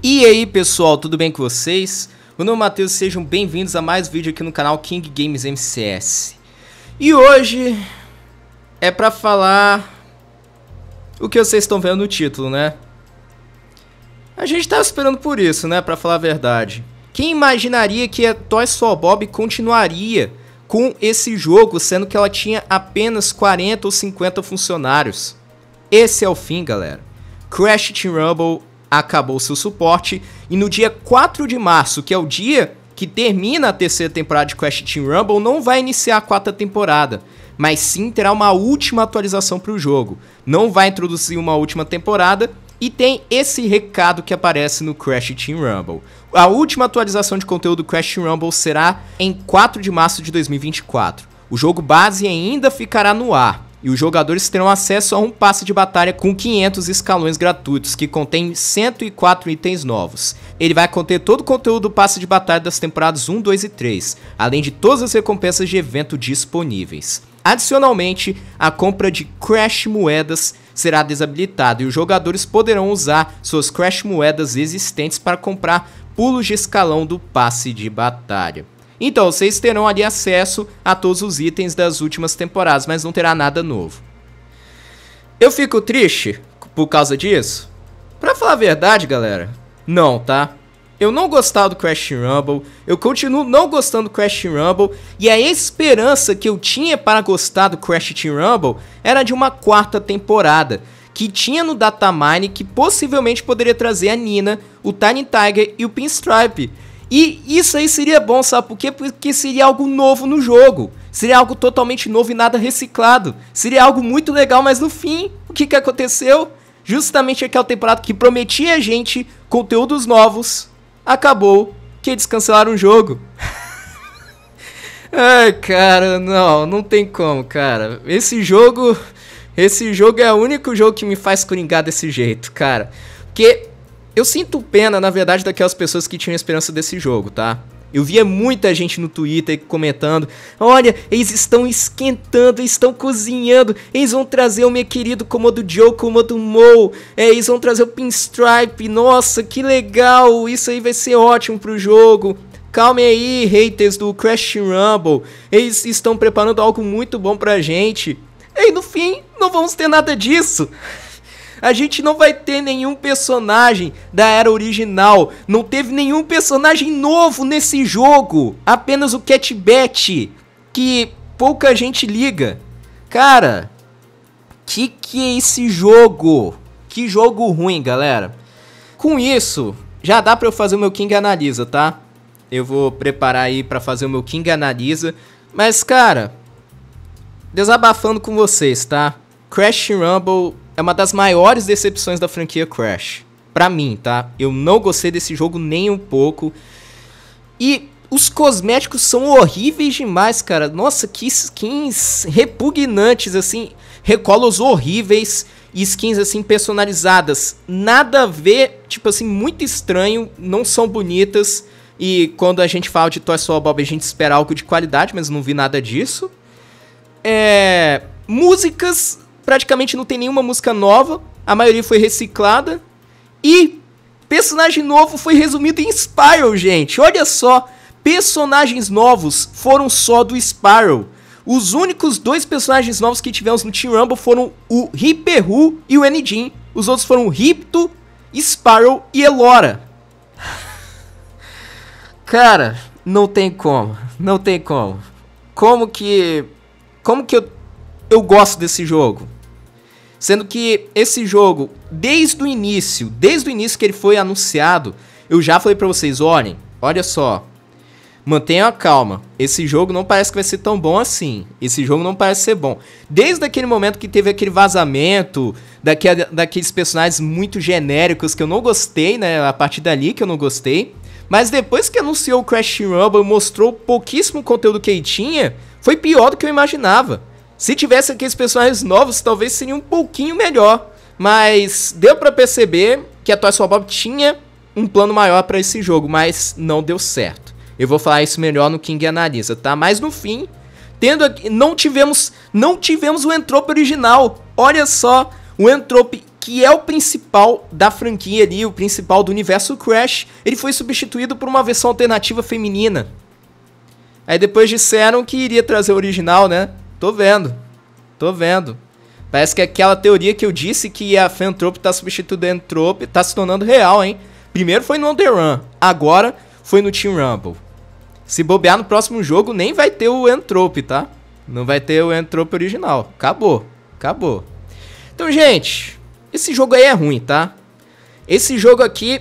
E aí pessoal, tudo bem com vocês? Meu nome é Matheus, sejam bem-vindos a mais um vídeo aqui no canal King Games MCS. E hoje é pra falar o que vocês estão vendo no título, né? A gente tava tá esperando por isso, né, pra falar a verdade. Quem imaginaria que a Toys for Bob continuaria com esse jogo, sendo que ela tinha apenas 40 ou 50 funcionários? Esse é o fim, galera. Crash Team Rumble acabou seu suporte e no dia 4 de março, que é o dia que termina a terceira temporada de Crash Team Rumble, não vai iniciar a quarta temporada, mas sim terá uma última atualização para o jogo. Não vai introduzir uma última temporada e tem esse recado que aparece no Crash Team Rumble. A última atualização de conteúdo do Crash Team Rumble será em 4 de março de 2024. O jogo base ainda ficará no ar, e os jogadores terão acesso a um passe de batalha com 500 escalões gratuitos, que contém 104 itens novos. Ele vai conter todo o conteúdo do passe de batalha das temporadas 1, 2 e 3, além de todas as recompensas de evento disponíveis. Adicionalmente, a compra de Crash Moedas será desabilitada e os jogadores poderão usar suas Crash Moedas existentes para comprar pulos de escalão do passe de batalha. Então, vocês terão ali acesso a todos os itens das últimas temporadas, mas não terá nada novo. Eu fico triste por causa disso? Pra falar a verdade, galera, não, tá? Eu não gostava do Crash Rumble, eu continuo não gostando do Crash Rumble, e a esperança que eu tinha para gostar do Crash Team Rumble era de uma quarta temporada, que tinha no Datamine que possivelmente poderia trazer a Nina, o Tiny Tiger e o Pinstripe. E isso aí seria bom, sabe por quê? Porque seria algo novo no jogo. Seria algo totalmente novo e nada reciclado. Seria algo muito legal, mas no fim, o que, que aconteceu? Justamente aquela temporada que prometia a gente conteúdos novos, acabou que eles cancelaram o jogo. Ai, cara, não, não tem como, cara. Esse jogo, esse jogo é o único jogo que me faz coringar desse jeito, cara. Eu sinto pena, na verdade, daquelas pessoas que tinham esperança desse jogo, tá? Eu via muita gente no Twitter comentando: Olha, eles estão esquentando, estão cozinhando, eles vão trazer o meu querido Komodo Joe, Komodo Mo, é, eles vão trazer o Pinstripe, nossa, que legal, isso aí vai ser ótimo pro jogo. Calma aí, haters do Crash Rumble, eles estão preparando algo muito bom pra gente. E no fim, não vamos ter nada disso. A gente não vai ter nenhum personagem da era original. Não teve nenhum personagem novo nesse jogo. Apenas o Catbat, que pouca gente liga. Cara, que que é esse jogo? Que jogo ruim, galera. Com isso, já dá para eu fazer o meu King Analisa, tá? Eu vou preparar aí para fazer o meu King Analisa. Mas, cara, desabafando com vocês, tá? Crash Rumble é uma das maiores decepções da franquia Crash. Pra mim, tá? Eu não gostei desse jogo nem um pouco. E os cosméticos são horríveis demais, cara. Nossa, que skins repugnantes, assim. Recolos horríveis e skins, assim, personalizadas. Nada a ver, tipo assim, muito estranho. Não são bonitas. E quando a gente fala de Toy Soul Bob, a gente espera algo de qualidade, mas não vi nada disso. É... Músicas praticamente não tem nenhuma música nova, a maioria foi reciclada. E personagem novo foi resumido em Spiral, gente. Olha só, personagens novos foram só do Spiral. Os únicos dois personagens novos que tivemos no Team Rumble foram o Hiperu e o Enidin. Os outros foram Ripto, Sparrow e Elora. Cara, não tem como, não tem como. Como que como que eu eu gosto desse jogo? Sendo que esse jogo, desde o início, desde o início que ele foi anunciado, eu já falei para vocês, olhem, olha só. Mantenham a calma. Esse jogo não parece que vai ser tão bom assim. Esse jogo não parece ser bom. Desde aquele momento que teve aquele vazamento, daquele, daqueles personagens muito genéricos que eu não gostei, né? A partir dali que eu não gostei. Mas depois que anunciou o Crash Rumble, mostrou pouquíssimo conteúdo que ele tinha, foi pior do que eu imaginava. Se tivesse aqueles personagens novos, talvez seria um pouquinho melhor. Mas deu para perceber que a Toy for tinha um plano maior para esse jogo, mas não deu certo. Eu vou falar isso melhor no King Analisa, tá? Mas no fim, tendo aqui, não tivemos, não tivemos o Entrope original. Olha só, o Entrope que é o principal da franquia ali, o principal do universo Crash, ele foi substituído por uma versão alternativa feminina. Aí depois disseram que iria trazer o original, né? Tô vendo. Tô vendo. Parece que é aquela teoria que eu disse que a Fentrope tá substituindo a Entrop tá se tornando real, hein? Primeiro foi no On Run, agora foi no Team Rumble. Se bobear no próximo jogo, nem vai ter o Entrop, tá? Não vai ter o Entrop original. Acabou. Acabou. Então, gente, esse jogo aí é ruim, tá? Esse jogo aqui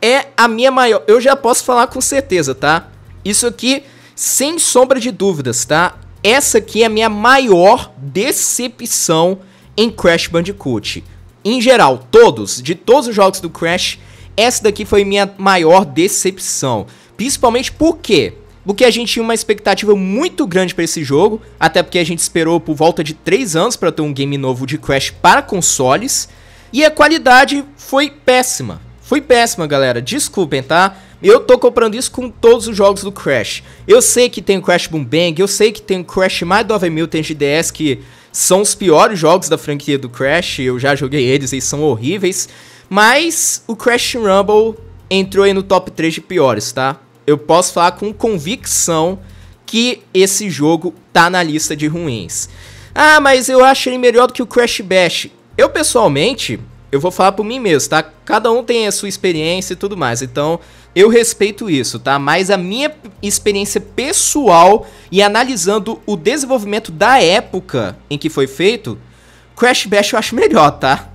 é a minha maior. Eu já posso falar com certeza, tá? Isso aqui, sem sombra de dúvidas, tá? Essa aqui é a minha maior decepção em Crash Bandicoot. Em geral, todos, de todos os jogos do Crash, essa daqui foi minha maior decepção. Principalmente por quê? Porque a gente tinha uma expectativa muito grande para esse jogo, até porque a gente esperou por volta de 3 anos para ter um game novo de Crash para consoles, e a qualidade foi péssima. Foi péssima, galera. Desculpem, tá? Eu tô comprando isso com todos os jogos do Crash. Eu sei que tem o Crash Boom Bang, eu sei que tem o Crash mais do Mil, tem GDS que são os piores jogos da franquia do Crash. Eu já joguei eles, eles são horríveis. Mas o Crash Rumble entrou aí no top 3 de piores, tá? Eu posso falar com convicção que esse jogo tá na lista de ruins. Ah, mas eu acho ele melhor do que o Crash Bash. Eu pessoalmente eu vou falar por mim mesmo, tá? Cada um tem a sua experiência e tudo mais. Então, eu respeito isso, tá? Mas a minha experiência pessoal e analisando o desenvolvimento da época em que foi feito, Crash Bash eu acho melhor, tá?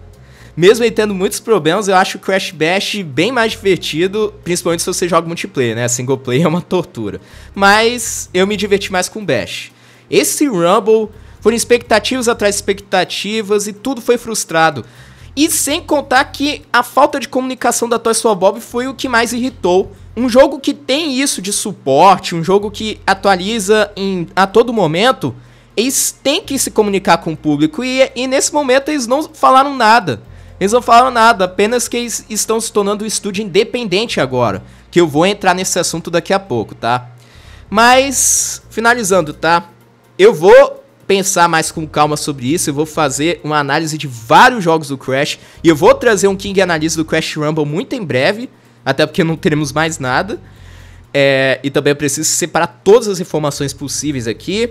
Mesmo ele tendo muitos problemas, eu acho o Crash Bash bem mais divertido, principalmente se você joga multiplayer, né? Single player é uma tortura. Mas eu me diverti mais com Bash. Esse Rumble foram expectativas atrás de expectativas e tudo foi frustrado. E sem contar que a falta de comunicação da Toy Store Bob foi o que mais irritou. Um jogo que tem isso de suporte, um jogo que atualiza em, a todo momento, eles têm que se comunicar com o público e, e nesse momento eles não falaram nada. Eles não falaram nada, apenas que eles estão se tornando um estúdio independente agora. Que eu vou entrar nesse assunto daqui a pouco, tá? Mas, finalizando, tá? Eu vou pensar mais com calma sobre isso. Eu vou fazer uma análise de vários jogos do Crash. E eu vou trazer um King Analyse do Crash Rumble muito em breve. Até porque não teremos mais nada. É, e também eu preciso separar todas as informações possíveis aqui.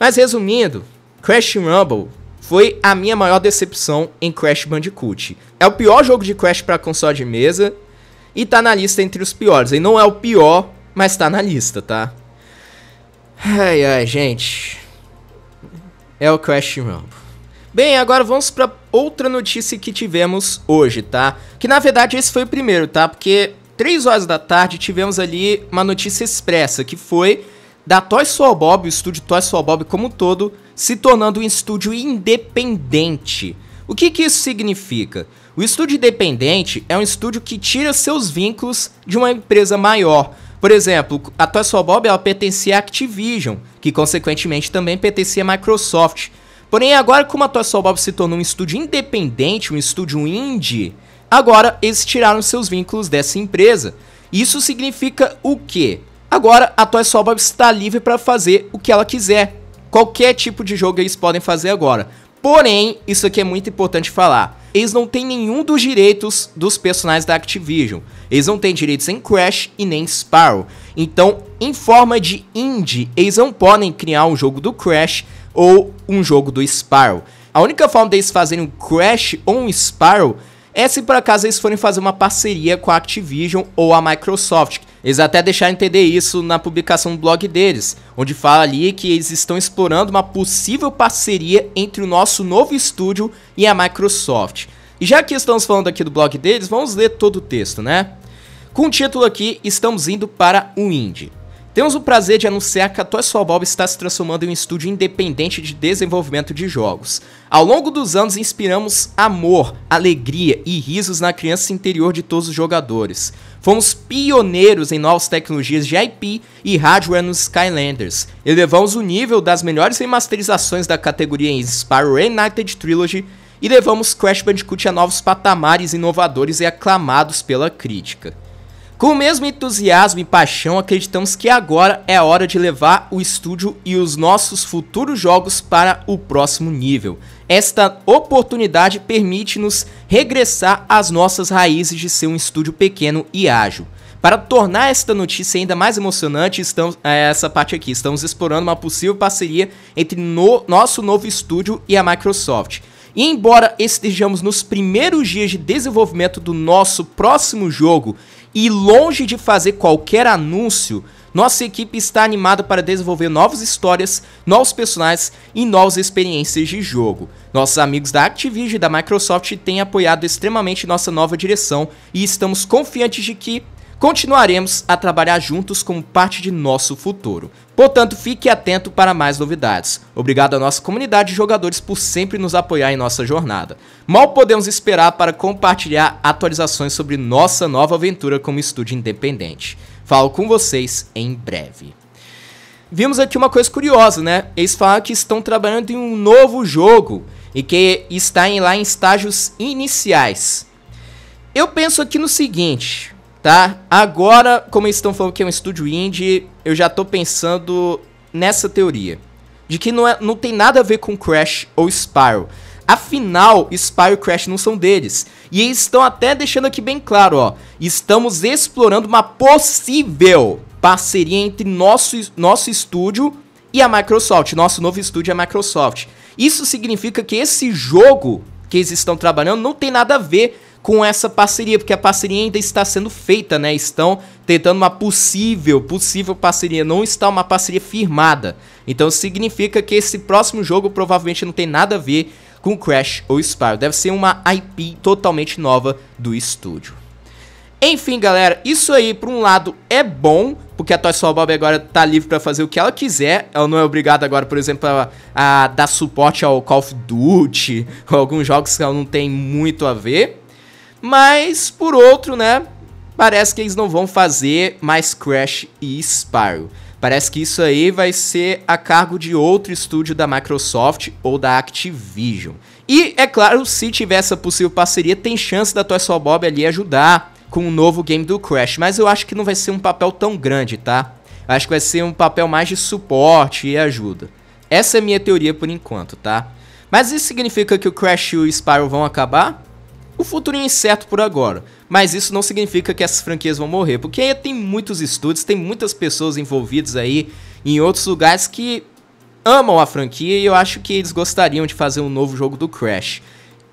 Mas resumindo, Crash Rumble foi a minha maior decepção em Crash Bandicoot. É o pior jogo de Crash para console de mesa e tá na lista entre os piores. E não é o pior, mas tá na lista, tá? Ai ai, gente é o Crash Rumble. Bem, agora vamos para outra notícia que tivemos hoje, tá? Que na verdade esse foi o primeiro, tá? Porque 3 horas da tarde tivemos ali uma notícia expressa, que foi da Toy Soul Bob, o estúdio Toy Soul Bob como um todo, se tornando um estúdio independente. O que, que isso significa? O estúdio independente é um estúdio que tira seus vínculos de uma empresa maior, por exemplo, a Toys for Bob ela pertencia à Activision, que consequentemente também pertencia à Microsoft. Porém, agora como a Toys for Bob se tornou um estúdio independente, um estúdio indie, agora eles tiraram seus vínculos dessa empresa. Isso significa o quê? Agora a Toys for Bob está livre para fazer o que ela quiser. Qualquer tipo de jogo eles podem fazer agora. Porém, isso aqui é muito importante falar eles não têm nenhum dos direitos dos personagens da Activision. Eles não têm direitos em Crash e nem Sparrow. Então, em forma de indie, eles não podem criar um jogo do Crash ou um jogo do Sparrow. A única forma deles fazerem um Crash ou um Sparrow é se por acaso eles forem fazer uma parceria com a Activision ou a Microsoft. Eles até deixaram entender isso na publicação do blog deles, onde fala ali que eles estão explorando uma possível parceria entre o nosso novo estúdio e a Microsoft. E já que estamos falando aqui do blog deles, vamos ler todo o texto, né? Com o título aqui, estamos indo para o indie. Temos o prazer de anunciar que a Toys Bob está se transformando em um estúdio independente de desenvolvimento de jogos. Ao longo dos anos, inspiramos amor, alegria e risos na criança interior de todos os jogadores. Fomos pioneiros em novas tecnologias de IP e hardware nos Skylanders. Elevamos o nível das melhores remasterizações da categoria em Spyro United Trilogy e levamos Crash Bandicoot a novos patamares inovadores e aclamados pela crítica. Com o mesmo entusiasmo e paixão, acreditamos que agora é a hora de levar o estúdio e os nossos futuros jogos para o próximo nível. Esta oportunidade permite-nos regressar às nossas raízes de ser um estúdio pequeno e ágil. Para tornar esta notícia ainda mais emocionante, estamos, eh, essa parte aqui, estamos explorando uma possível parceria entre no, nosso novo estúdio e a Microsoft. E embora estejamos nos primeiros dias de desenvolvimento do nosso próximo jogo, e longe de fazer qualquer anúncio, nossa equipe está animada para desenvolver novas histórias, novos personagens e novas experiências de jogo. Nossos amigos da Activision e da Microsoft têm apoiado extremamente nossa nova direção e estamos confiantes de que Continuaremos a trabalhar juntos como parte de nosso futuro. Portanto, fique atento para mais novidades. Obrigado à nossa comunidade de jogadores por sempre nos apoiar em nossa jornada. Mal podemos esperar para compartilhar atualizações sobre nossa nova aventura como estúdio independente. Falo com vocês em breve. Vimos aqui uma coisa curiosa, né? Eles falam que estão trabalhando em um novo jogo e que está em, lá em estágios iniciais. Eu penso aqui no seguinte, tá? Agora, como eles estão falando que é um estúdio indie, eu já tô pensando nessa teoria. De que não, é, não tem nada a ver com Crash ou Spyro. Afinal, Spyro e Crash não são deles. E eles estão até deixando aqui bem claro, ó. Estamos explorando uma possível parceria entre nosso, nosso estúdio e a Microsoft. Nosso novo estúdio é a Microsoft. Isso significa que esse jogo que eles estão trabalhando não tem nada a ver com essa parceria, porque a parceria ainda está sendo feita, né? Estão tentando uma possível, possível parceria, não está uma parceria firmada. Então significa que esse próximo jogo provavelmente não tem nada a ver com Crash ou Spyro. Deve ser uma IP totalmente nova do estúdio. Enfim, galera, isso aí por um lado é bom, porque a Toy Soul Bob agora tá livre para fazer o que ela quiser. Ela não é obrigada agora, por exemplo, a, a dar suporte ao Call of Duty, alguns jogos que ela não tem muito a ver. Mas, por outro, né? Parece que eles não vão fazer mais Crash e Spyro. Parece que isso aí vai ser a cargo de outro estúdio da Microsoft ou da Activision. E, é claro, se tiver essa possível parceria, tem chance da Toy Soul Bob ali ajudar com o um novo game do Crash, mas eu acho que não vai ser um papel tão grande, tá? Acho que vai ser um papel mais de suporte e ajuda. Essa é a minha teoria por enquanto, tá? Mas isso significa que o Crash e o Spyro vão acabar? O futuro é incerto por agora, mas isso não significa que essas franquias vão morrer, porque aí tem muitos estúdios, tem muitas pessoas envolvidas aí em outros lugares que amam a franquia e eu acho que eles gostariam de fazer um novo jogo do Crash.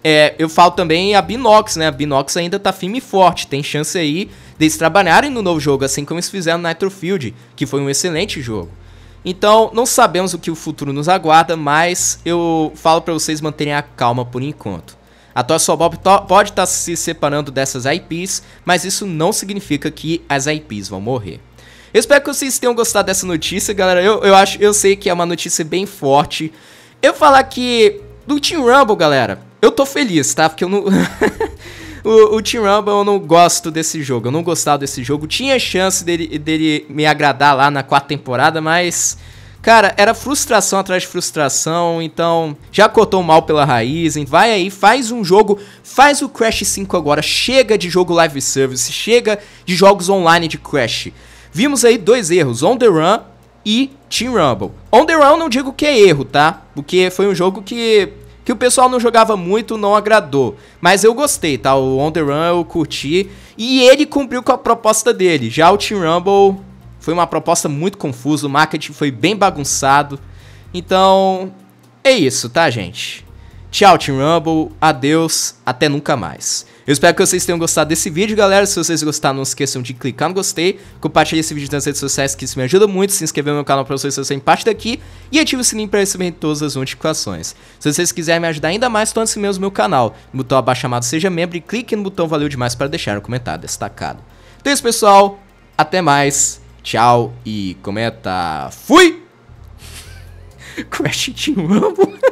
É, eu falo também a Binox, né? A Binox ainda tá firme e forte, tem chance aí deles trabalharem no novo jogo, assim como eles fizeram no Nitro Field, que foi um excelente jogo. Então, não sabemos o que o futuro nos aguarda, mas eu falo para vocês manterem a calma por enquanto. A TOSOBOB to pode estar tá se separando dessas IPs, mas isso não significa que as IPs vão morrer. Eu espero que vocês tenham gostado dessa notícia, galera. Eu, eu, acho, eu sei que é uma notícia bem forte. Eu falar que do Team Rumble, galera, eu tô feliz, tá? Porque eu não. o, o Team Rumble eu não gosto desse jogo. Eu não gostava desse jogo. Tinha chance dele, dele me agradar lá na quarta temporada, mas. Cara, era frustração atrás de frustração, então já cortou mal pela raiz, hein? vai aí, faz um jogo, faz o Crash 5 agora, chega de jogo live service, chega de jogos online de Crash. Vimos aí dois erros, On The Run e Team Rumble. On The Run não digo que é erro, tá? Porque foi um jogo que, que o pessoal não jogava muito, não agradou. Mas eu gostei, tá? O On The Run eu curti e ele cumpriu com a proposta dele, já o Team Rumble foi uma proposta muito confusa, o marketing foi bem bagunçado. Então, é isso, tá, gente? Tchau, Team Rumble, adeus, até nunca mais. Eu espero que vocês tenham gostado desse vídeo, galera. Se vocês gostaram, não esqueçam de clicar no gostei, compartilhe esse vídeo nas redes sociais, que isso me ajuda muito, se inscrever no meu canal para vocês serem parte daqui e ative o sininho para receber todas as notificações. Se vocês quiserem me ajudar ainda mais, torne-se membro no meu canal. No botão abaixo chamado Seja Membro e clique no botão Valeu Demais para deixar um comentário destacado. Então é isso, pessoal. Até mais. Tchau e cometa. É tá? Fui! Crash, Team amo.